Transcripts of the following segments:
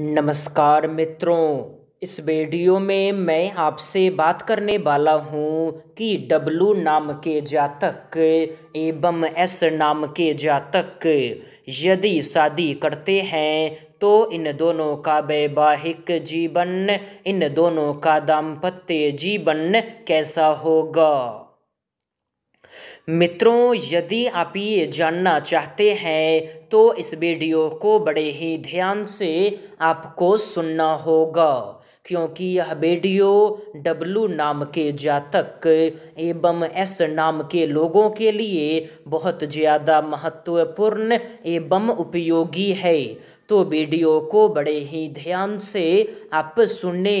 नमस्कार मित्रों इस वीडियो में मैं आपसे बात करने वाला हूँ कि डब्लू नाम के जातक एवं एस नाम के जातक यदि शादी करते हैं तो इन दोनों का वैवाहिक जीवन इन दोनों का दाम्पत्य जीवन कैसा होगा मित्रों यदि आप ये जानना चाहते हैं तो इस वीडियो को बड़े ही ध्यान से आपको सुनना होगा क्योंकि यह वीडियो डब्लू नाम के जातक एवं एस नाम के लोगों के लिए बहुत ज़्यादा महत्वपूर्ण एवं उपयोगी है तो वीडियो को बड़े ही ध्यान से आप सुने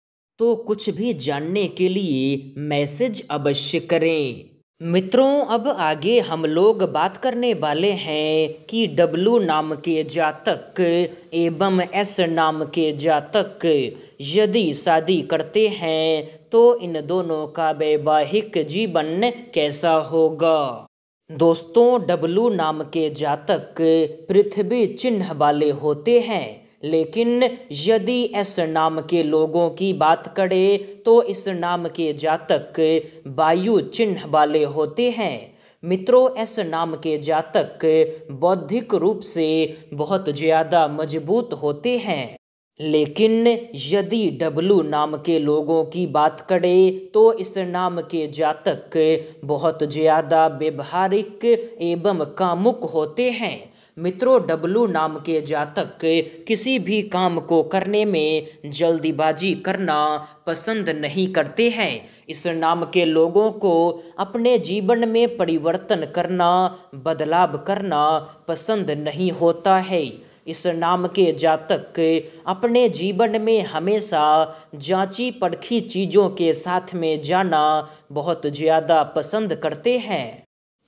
तो कुछ भी जानने के लिए मैसेज अवश्य करें मित्रों अब आगे हम लोग बात करने वाले हैं कि डब्लू नाम के जातक एवं एस नाम के जातक यदि शादी करते हैं तो इन दोनों का वैवाहिक जीवन कैसा होगा दोस्तों डब्लू नाम के जातक पृथ्वी चिन्ह वाले होते हैं लेकिन यदि इस नाम के लोगों की बात करें तो इस नाम के जातक वायु चिन्ह वाले होते हैं मित्रों इस नाम के जातक बौद्धिक रूप से बहुत ज़्यादा मजबूत होते हैं लेकिन यदि डब्लू नाम के लोगों की बात करें तो इस नाम के जातक बहुत ज़्यादा व्यवहारिक एवं कामुक होते हैं मित्रों डब्लू नाम के जातक किसी भी काम को करने में जल्दीबाजी करना पसंद नहीं करते हैं इस नाम के लोगों को अपने जीवन में परिवर्तन करना बदलाव करना पसंद नहीं होता है इस नाम के जातक अपने जीवन में हमेशा जांची परखी चीज़ों के साथ में जाना बहुत ज़्यादा पसंद करते हैं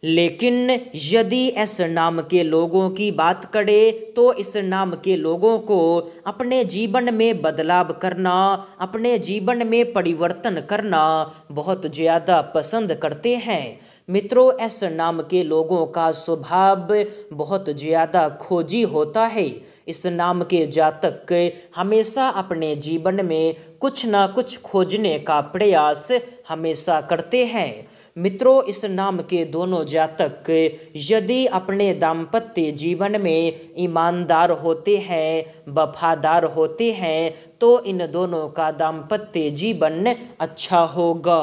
लेकिन यदि इस नाम के लोगों की बात करे तो इस नाम के लोगों को अपने जीवन में बदलाव करना अपने जीवन में परिवर्तन करना बहुत ज़्यादा पसंद करते हैं मित्रों एस नाम के लोगों का स्वभाव बहुत ज़्यादा खोजी होता है इस नाम के जातक हमेशा अपने जीवन में कुछ ना कुछ खोजने का प्रयास हमेशा करते हैं मित्रों इस नाम के दोनों जातक यदि अपने दाम्पत्य जीवन में ईमानदार होते हैं वफादार होते हैं तो इन दोनों का दाम्पत्य जीवन अच्छा होगा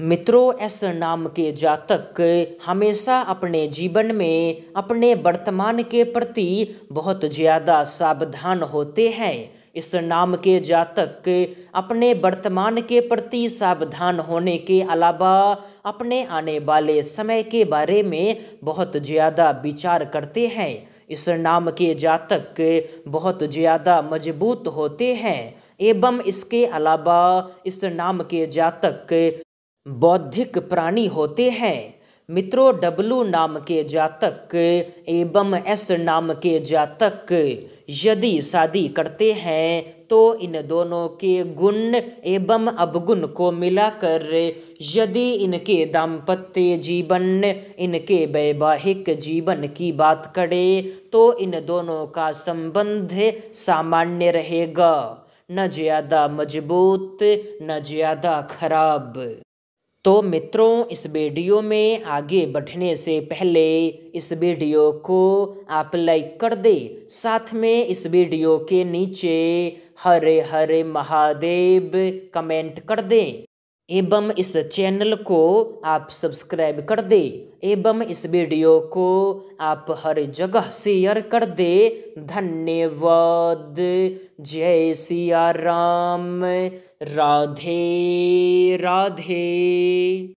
मित्रों एस नाम के जातक हमेशा अपने जीवन में अपने वर्तमान के प्रति बहुत ज़्यादा सावधान होते हैं इस नाम के जातक अपने वर्तमान के प्रति सावधान होने के अलावा अपने आने वाले समय के बारे में बहुत ज़्यादा विचार करते हैं इस नाम के जातक बहुत ज़्यादा मजबूत होते हैं एवं इसके अलावा इस नाम के जातक बौद्धिक प्राणी होते हैं मित्रों डब्लू नाम के जातक एवं एस नाम के जातक यदि शादी करते हैं तो इन दोनों के गुण एवं अवगुण को मिलाकर यदि इनके दाम्पत्य जीवन इनके वैवाहिक जीवन की बात करें तो इन दोनों का संबंध सामान्य रहेगा न ज़्यादा मजबूत न ज़्यादा खराब तो मित्रों इस वीडियो में आगे बढ़ने से पहले इस वीडियो को आप लाइक कर दे साथ में इस वीडियो के नीचे हरे हरे महादेव कमेंट कर दें एवं इस चैनल को आप सब्सक्राइब कर दे एवं इस वीडियो को आप हर जगह शेयर कर दे धन्यवाद जय सिया राम राधे राधे